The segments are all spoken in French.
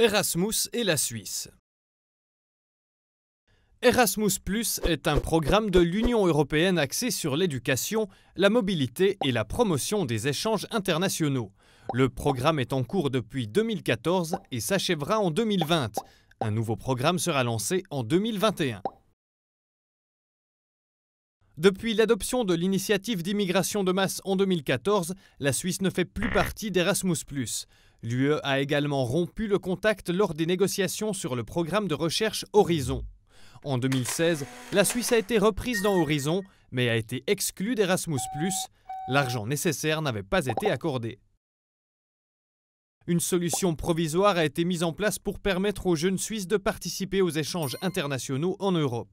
Erasmus et la Suisse. Erasmus ⁇ est un programme de l'Union européenne axé sur l'éducation, la mobilité et la promotion des échanges internationaux. Le programme est en cours depuis 2014 et s'achèvera en 2020. Un nouveau programme sera lancé en 2021. Depuis l'adoption de l'initiative d'immigration de masse en 2014, la Suisse ne fait plus partie d'Erasmus ⁇ L'UE a également rompu le contact lors des négociations sur le programme de recherche Horizon. En 2016, la Suisse a été reprise dans Horizon, mais a été exclue d'Erasmus ⁇ L'argent nécessaire n'avait pas été accordé. Une solution provisoire a été mise en place pour permettre aux jeunes Suisses de participer aux échanges internationaux en Europe.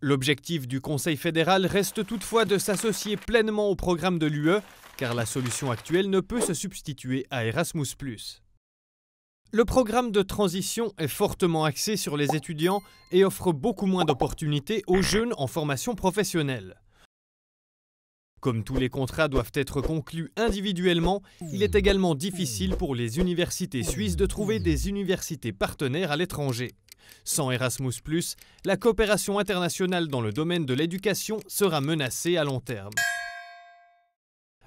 L'objectif du Conseil fédéral reste toutefois de s'associer pleinement au programme de l'UE, car la solution actuelle ne peut se substituer à Erasmus ⁇ le programme de transition est fortement axé sur les étudiants et offre beaucoup moins d'opportunités aux jeunes en formation professionnelle. Comme tous les contrats doivent être conclus individuellement, il est également difficile pour les universités suisses de trouver des universités partenaires à l'étranger. Sans Erasmus, la coopération internationale dans le domaine de l'éducation sera menacée à long terme.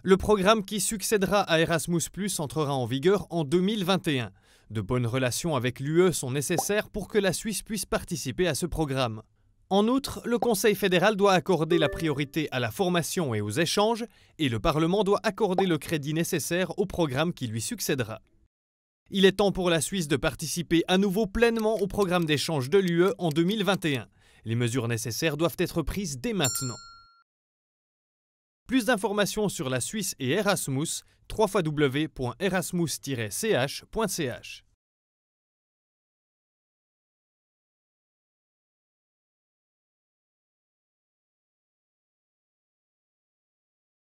Le programme qui succédera à Erasmus, entrera en vigueur en 2021. De bonnes relations avec l'UE sont nécessaires pour que la Suisse puisse participer à ce programme. En outre, le Conseil fédéral doit accorder la priorité à la formation et aux échanges, et le Parlement doit accorder le crédit nécessaire au programme qui lui succédera. Il est temps pour la Suisse de participer à nouveau pleinement au programme d'échange de l'UE en 2021. Les mesures nécessaires doivent être prises dès maintenant. Plus d'informations sur la Suisse et Erasmus, www.erasmus-ch.ch.